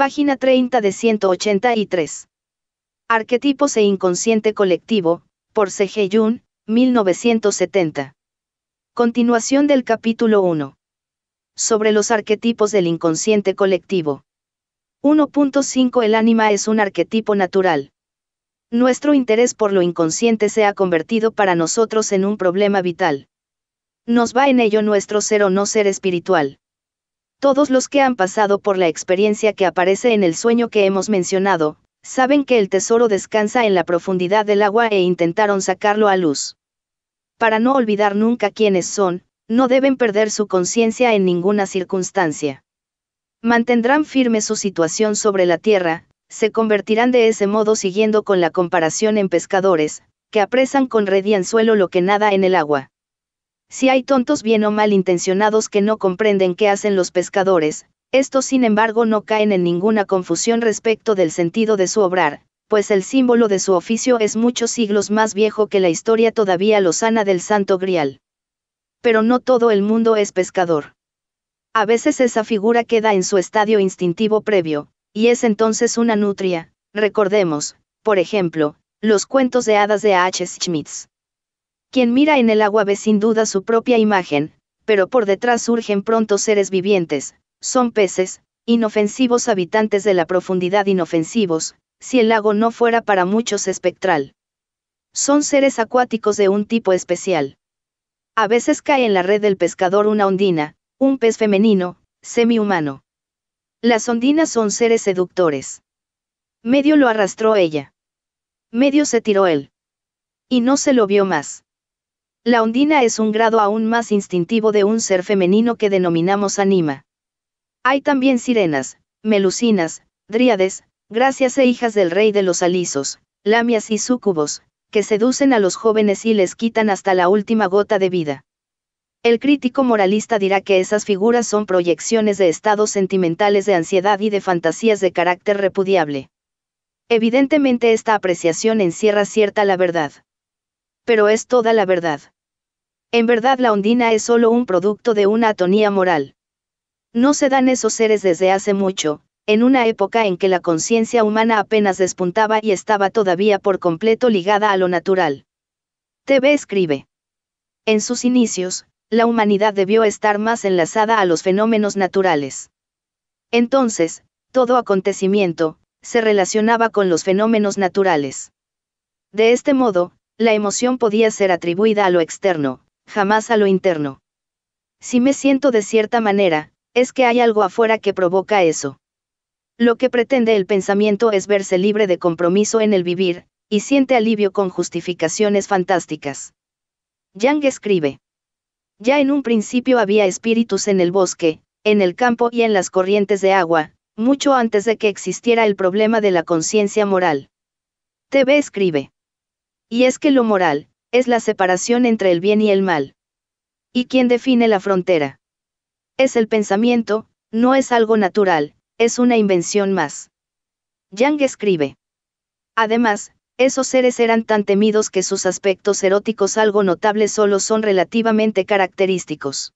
Página 30 de 183. Arquetipos e Inconsciente Colectivo, por C. G. 1970. Continuación del capítulo 1. Sobre los arquetipos del inconsciente colectivo. 1.5 El ánima es un arquetipo natural. Nuestro interés por lo inconsciente se ha convertido para nosotros en un problema vital. Nos va en ello nuestro ser o no ser espiritual. Todos los que han pasado por la experiencia que aparece en el sueño que hemos mencionado, saben que el tesoro descansa en la profundidad del agua e intentaron sacarlo a luz. Para no olvidar nunca quiénes son, no deben perder su conciencia en ninguna circunstancia. Mantendrán firme su situación sobre la tierra, se convertirán de ese modo siguiendo con la comparación en pescadores, que apresan con red y anzuelo lo que nada en el agua. Si hay tontos bien o mal intencionados que no comprenden qué hacen los pescadores, estos sin embargo no caen en ninguna confusión respecto del sentido de su obrar, pues el símbolo de su oficio es muchos siglos más viejo que la historia todavía lozana del Santo Grial. Pero no todo el mundo es pescador. A veces esa figura queda en su estadio instintivo previo, y es entonces una nutria, recordemos, por ejemplo, los cuentos de hadas de H. Schmitz. Quien mira en el agua ve sin duda su propia imagen, pero por detrás surgen pronto seres vivientes, son peces, inofensivos habitantes de la profundidad inofensivos, si el lago no fuera para muchos espectral. Son seres acuáticos de un tipo especial. A veces cae en la red del pescador una ondina, un pez femenino, semi-humano. Las ondinas son seres seductores. Medio lo arrastró ella. Medio se tiró él. Y no se lo vio más. La ondina es un grado aún más instintivo de un ser femenino que denominamos anima. Hay también sirenas, melusinas, dríades, gracias e hijas del rey de los alisos, lamias y súcubos, que seducen a los jóvenes y les quitan hasta la última gota de vida. El crítico moralista dirá que esas figuras son proyecciones de estados sentimentales de ansiedad y de fantasías de carácter repudiable. Evidentemente esta apreciación encierra cierta la verdad pero es toda la verdad. En verdad la ondina es solo un producto de una atonía moral. No se dan esos seres desde hace mucho, en una época en que la conciencia humana apenas despuntaba y estaba todavía por completo ligada a lo natural. TV escribe. En sus inicios, la humanidad debió estar más enlazada a los fenómenos naturales. Entonces, todo acontecimiento, se relacionaba con los fenómenos naturales. De este modo, la emoción podía ser atribuida a lo externo, jamás a lo interno. Si me siento de cierta manera, es que hay algo afuera que provoca eso. Lo que pretende el pensamiento es verse libre de compromiso en el vivir, y siente alivio con justificaciones fantásticas. Yang escribe. Ya en un principio había espíritus en el bosque, en el campo y en las corrientes de agua, mucho antes de que existiera el problema de la conciencia moral. TV escribe. Y es que lo moral, es la separación entre el bien y el mal. ¿Y quién define la frontera? Es el pensamiento, no es algo natural, es una invención más. Yang escribe. Además, esos seres eran tan temidos que sus aspectos eróticos algo notables solo son relativamente característicos.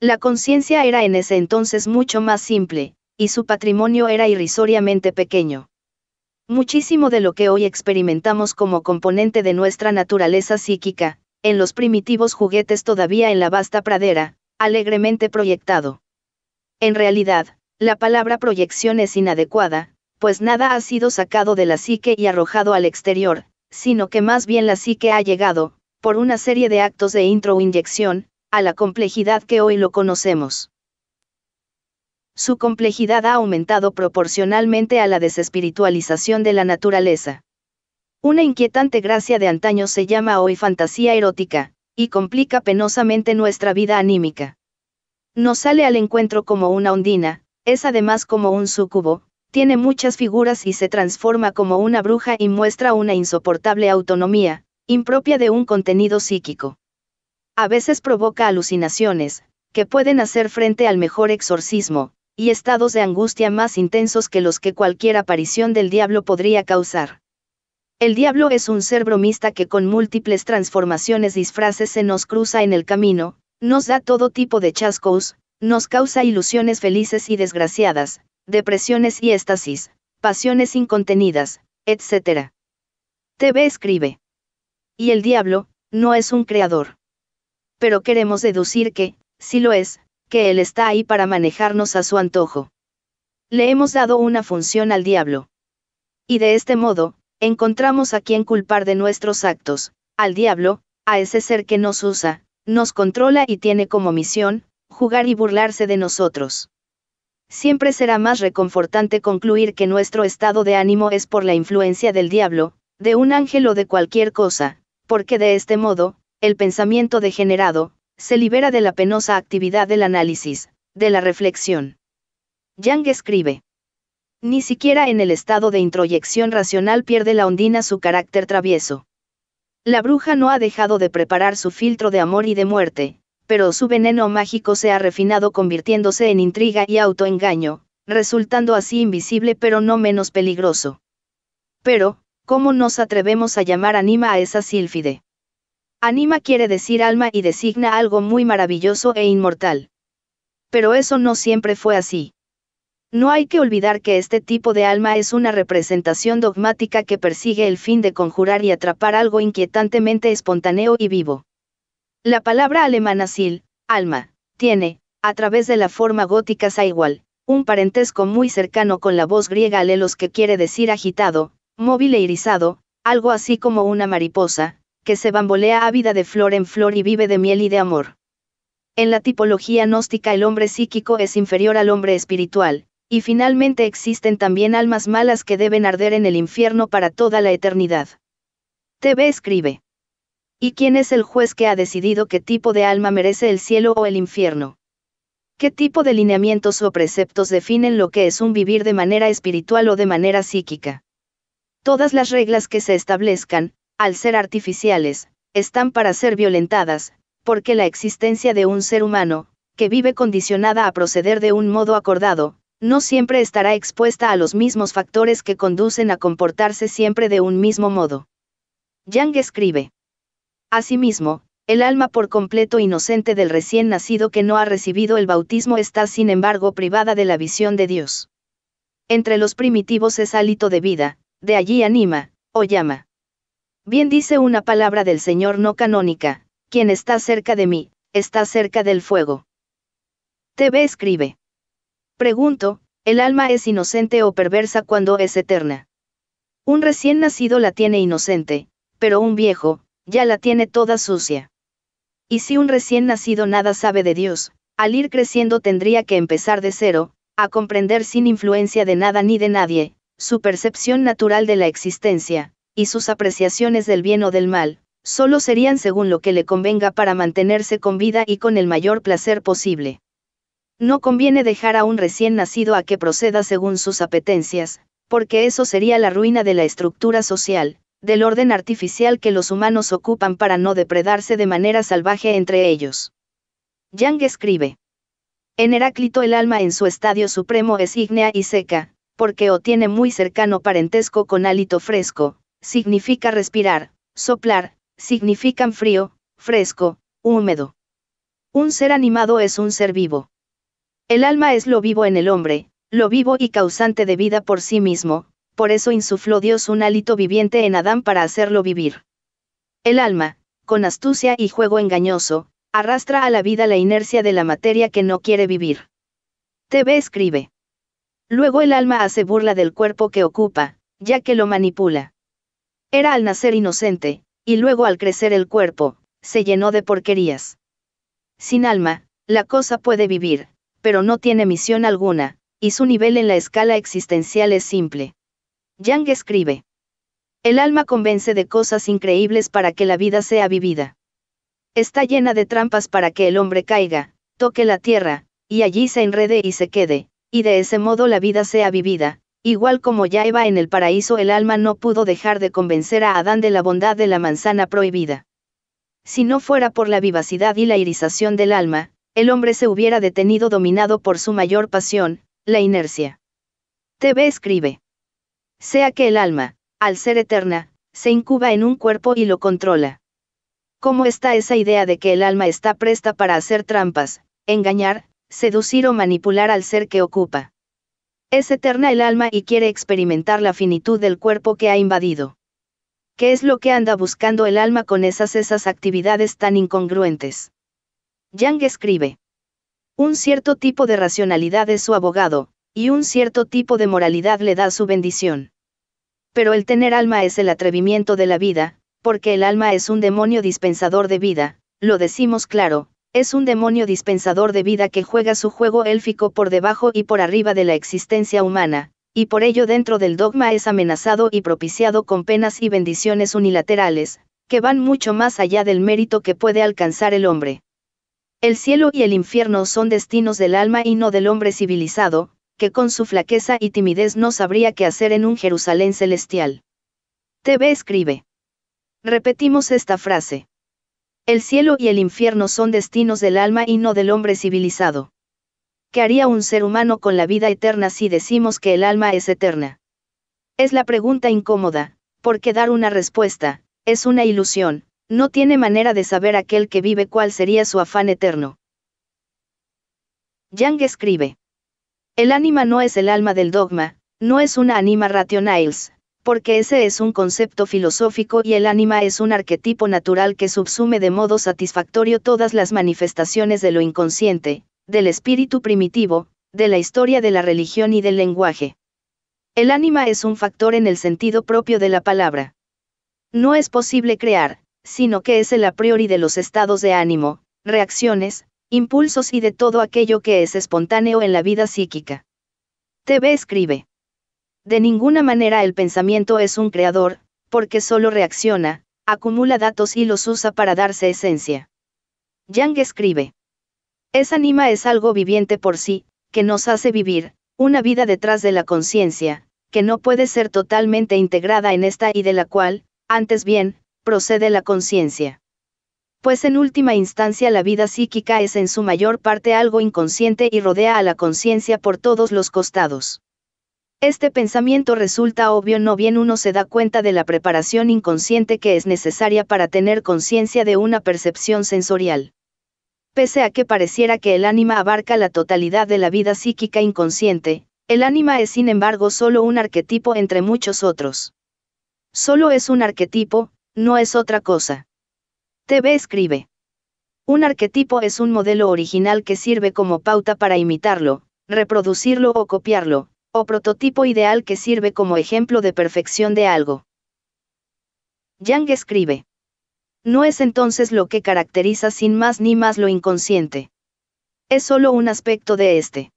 La conciencia era en ese entonces mucho más simple, y su patrimonio era irrisoriamente pequeño. Muchísimo de lo que hoy experimentamos como componente de nuestra naturaleza psíquica, en los primitivos juguetes todavía en la vasta pradera, alegremente proyectado. En realidad, la palabra proyección es inadecuada, pues nada ha sido sacado de la psique y arrojado al exterior, sino que más bien la psique ha llegado, por una serie de actos de intro inyección, a la complejidad que hoy lo conocemos su complejidad ha aumentado proporcionalmente a la desespiritualización de la naturaleza. Una inquietante gracia de antaño se llama hoy fantasía erótica, y complica penosamente nuestra vida anímica. Nos sale al encuentro como una ondina, es además como un sucubo, tiene muchas figuras y se transforma como una bruja y muestra una insoportable autonomía, impropia de un contenido psíquico. A veces provoca alucinaciones, que pueden hacer frente al mejor exorcismo, y estados de angustia más intensos que los que cualquier aparición del diablo podría causar. El diablo es un ser bromista que con múltiples transformaciones disfraces se nos cruza en el camino, nos da todo tipo de chascos, nos causa ilusiones felices y desgraciadas, depresiones y éstasis, pasiones incontenidas, etc. TV escribe. Y el diablo, no es un creador. Pero queremos deducir que, si lo es, que Él está ahí para manejarnos a su antojo. Le hemos dado una función al diablo. Y de este modo, encontramos a quien culpar de nuestros actos, al diablo, a ese ser que nos usa, nos controla y tiene como misión, jugar y burlarse de nosotros. Siempre será más reconfortante concluir que nuestro estado de ánimo es por la influencia del diablo, de un ángel o de cualquier cosa, porque de este modo, el pensamiento degenerado, se libera de la penosa actividad del análisis, de la reflexión. Yang escribe. Ni siquiera en el estado de introyección racional pierde la ondina su carácter travieso. La bruja no ha dejado de preparar su filtro de amor y de muerte, pero su veneno mágico se ha refinado convirtiéndose en intriga y autoengaño, resultando así invisible pero no menos peligroso. Pero, ¿cómo nos atrevemos a llamar anima a esa sílfide? Anima quiere decir alma y designa algo muy maravilloso e inmortal. Pero eso no siempre fue así. No hay que olvidar que este tipo de alma es una representación dogmática que persigue el fin de conjurar y atrapar algo inquietantemente espontáneo y vivo. La palabra alemana sil, alma, tiene, a través de la forma gótica Saigual, un parentesco muy cercano con la voz griega alelos que quiere decir agitado, móvil e irisado, algo así como una mariposa, que se bambolea ávida de flor en flor y vive de miel y de amor. En la tipología gnóstica el hombre psíquico es inferior al hombre espiritual, y finalmente existen también almas malas que deben arder en el infierno para toda la eternidad. TV escribe. ¿Y quién es el juez que ha decidido qué tipo de alma merece el cielo o el infierno? ¿Qué tipo de lineamientos o preceptos definen lo que es un vivir de manera espiritual o de manera psíquica? Todas las reglas que se establezcan, al ser artificiales, están para ser violentadas, porque la existencia de un ser humano, que vive condicionada a proceder de un modo acordado, no siempre estará expuesta a los mismos factores que conducen a comportarse siempre de un mismo modo. Yang escribe. Asimismo, el alma por completo inocente del recién nacido que no ha recibido el bautismo está sin embargo privada de la visión de Dios. Entre los primitivos es hálito de vida, de allí anima, o llama. Bien dice una palabra del Señor no canónica, quien está cerca de mí, está cerca del fuego. TV escribe. Pregunto, ¿el alma es inocente o perversa cuando es eterna? Un recién nacido la tiene inocente, pero un viejo, ya la tiene toda sucia. Y si un recién nacido nada sabe de Dios, al ir creciendo tendría que empezar de cero, a comprender sin influencia de nada ni de nadie, su percepción natural de la existencia, y sus apreciaciones del bien o del mal, solo serían según lo que le convenga para mantenerse con vida y con el mayor placer posible. No conviene dejar a un recién nacido a que proceda según sus apetencias, porque eso sería la ruina de la estructura social, del orden artificial que los humanos ocupan para no depredarse de manera salvaje entre ellos. Yang escribe. En Heráclito el alma en su estadio supremo es ígnea y seca, porque o tiene muy cercano parentesco con hálito fresco, significa respirar, soplar, significan frío, fresco, húmedo. Un ser animado es un ser vivo. El alma es lo vivo en el hombre, lo vivo y causante de vida por sí mismo, por eso insufló Dios un hálito viviente en Adán para hacerlo vivir. El alma, con astucia y juego engañoso, arrastra a la vida la inercia de la materia que no quiere vivir. TV escribe. Luego el alma hace burla del cuerpo que ocupa, ya que lo manipula. Era al nacer inocente, y luego al crecer el cuerpo, se llenó de porquerías. Sin alma, la cosa puede vivir, pero no tiene misión alguna, y su nivel en la escala existencial es simple. Yang escribe. El alma convence de cosas increíbles para que la vida sea vivida. Está llena de trampas para que el hombre caiga, toque la tierra, y allí se enrede y se quede, y de ese modo la vida sea vivida, Igual como ya iba en el paraíso, el alma no pudo dejar de convencer a Adán de la bondad de la manzana prohibida. Si no fuera por la vivacidad y la irización del alma, el hombre se hubiera detenido dominado por su mayor pasión, la inercia. TV escribe. Sea que el alma, al ser eterna, se incuba en un cuerpo y lo controla. ¿Cómo está esa idea de que el alma está presta para hacer trampas, engañar, seducir o manipular al ser que ocupa? Es eterna el alma y quiere experimentar la finitud del cuerpo que ha invadido. ¿Qué es lo que anda buscando el alma con esas esas actividades tan incongruentes? Yang escribe. Un cierto tipo de racionalidad es su abogado, y un cierto tipo de moralidad le da su bendición. Pero el tener alma es el atrevimiento de la vida, porque el alma es un demonio dispensador de vida, lo decimos claro, es un demonio dispensador de vida que juega su juego élfico por debajo y por arriba de la existencia humana, y por ello dentro del dogma es amenazado y propiciado con penas y bendiciones unilaterales, que van mucho más allá del mérito que puede alcanzar el hombre. El cielo y el infierno son destinos del alma y no del hombre civilizado, que con su flaqueza y timidez no sabría qué hacer en un Jerusalén celestial. TV escribe. Repetimos esta frase. El cielo y el infierno son destinos del alma y no del hombre civilizado. ¿Qué haría un ser humano con la vida eterna si decimos que el alma es eterna? Es la pregunta incómoda, porque dar una respuesta, es una ilusión, no tiene manera de saber aquel que vive cuál sería su afán eterno. Yang escribe. El ánima no es el alma del dogma, no es una anima rationales, porque ese es un concepto filosófico y el ánima es un arquetipo natural que subsume de modo satisfactorio todas las manifestaciones de lo inconsciente, del espíritu primitivo, de la historia de la religión y del lenguaje. El ánima es un factor en el sentido propio de la palabra. No es posible crear, sino que es el a priori de los estados de ánimo, reacciones, impulsos y de todo aquello que es espontáneo en la vida psíquica. TV escribe. De ninguna manera el pensamiento es un creador, porque solo reacciona, acumula datos y los usa para darse esencia. Yang escribe. Es anima es algo viviente por sí, que nos hace vivir, una vida detrás de la conciencia, que no puede ser totalmente integrada en esta y de la cual, antes bien, procede la conciencia. Pues en última instancia la vida psíquica es en su mayor parte algo inconsciente y rodea a la conciencia por todos los costados. Este pensamiento resulta obvio no bien uno se da cuenta de la preparación inconsciente que es necesaria para tener conciencia de una percepción sensorial. Pese a que pareciera que el ánima abarca la totalidad de la vida psíquica inconsciente, el ánima es sin embargo solo un arquetipo entre muchos otros. Solo es un arquetipo, no es otra cosa. TV escribe. Un arquetipo es un modelo original que sirve como pauta para imitarlo, reproducirlo o copiarlo, prototipo ideal que sirve como ejemplo de perfección de algo. Yang escribe. No es entonces lo que caracteriza sin más ni más lo inconsciente. Es solo un aspecto de este.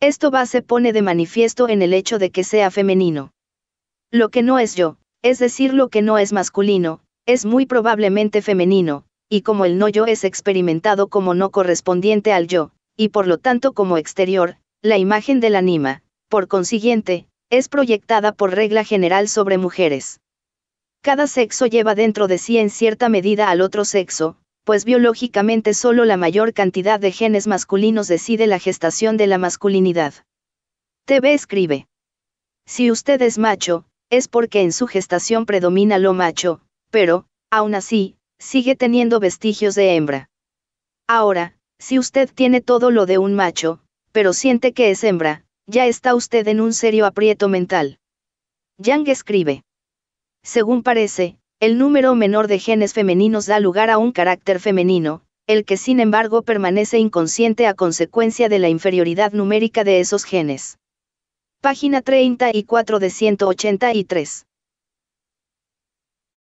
Esto va se pone de manifiesto en el hecho de que sea femenino. Lo que no es yo, es decir, lo que no es masculino, es muy probablemente femenino, y como el no yo es experimentado como no correspondiente al yo, y por lo tanto como exterior, la imagen del anima, por consiguiente, es proyectada por regla general sobre mujeres. Cada sexo lleva dentro de sí en cierta medida al otro sexo, pues biológicamente solo la mayor cantidad de genes masculinos decide la gestación de la masculinidad. TV escribe. Si usted es macho, es porque en su gestación predomina lo macho, pero, aún así, sigue teniendo vestigios de hembra. Ahora, si usted tiene todo lo de un macho, pero siente que es hembra, ya está usted en un serio aprieto mental. Yang escribe. Según parece, el número menor de genes femeninos da lugar a un carácter femenino, el que sin embargo permanece inconsciente a consecuencia de la inferioridad numérica de esos genes. Página 34 de 183.